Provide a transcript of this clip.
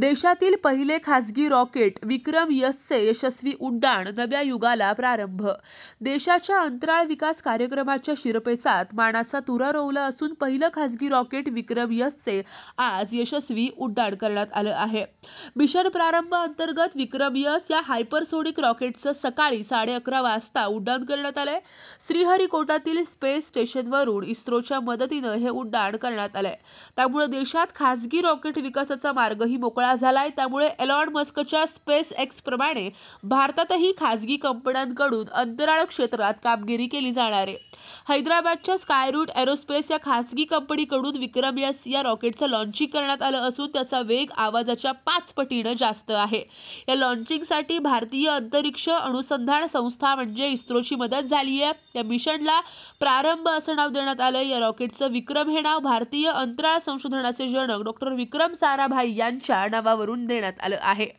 देशातील पहिले खासगी रॉकेट विक्रम यसचे यशस्वी उड्डाण नव्या युगाला प्रारंभ देशाच्या अंतराळ विकास कार्यक्रमाच्या शिरपेचात मानाचा तुरा रोवला असून पहिलं खासगी रॉकेट विक्रम यसचे आज यशस्वी उड्डाण करण्यात आलं आहे मिशन प्रारंभ अंतर्गत विक्रम यस या हायपरसोनिक रॉकेटचं सकाळी साडे अकरा वाजता उड्डाण करण्यात आलंय श्रीहरिकोटातील स्पेस स्टेशनवरून इस्रोच्या मदतीनं हे उड्डाण करण्यात आलंय त्यामुळे देशात खासगी रॉकेट विकासाचा मार्गही मोकळा गोळा झालाय त्यामुळे एलॉन मस्कच्या स्पेस प्रमाणे भारतातही खासगी कंपन्यांकडून अंतराळ क्षेत्रात कामगिरी केली जाणार आहे हैदराबादच्या स्कायरूट एरोस्पेस या खासगी कंपनीकडून विक्रम एस या रॉकेटचं लॉन्चिंग करण्यात आलं असून त्याचा वेग आवाजाच्या पाच पटीनं जास्त आहे या लॉन्चिंगसाठी भारतीय अंतरिक्ष अनुसंधान संस्था म्हणजे इस्रोची मदत झाली आहे या मिशनला प्रारंभ असं नाव देण्यात आलं या रॉकेटचं विक्रम हे नाव भारतीय अंतराळ संशोधनाचे जनक डॉक्टर विक्रम साराभाई यांच्या आढावा देण्यात आलं आहे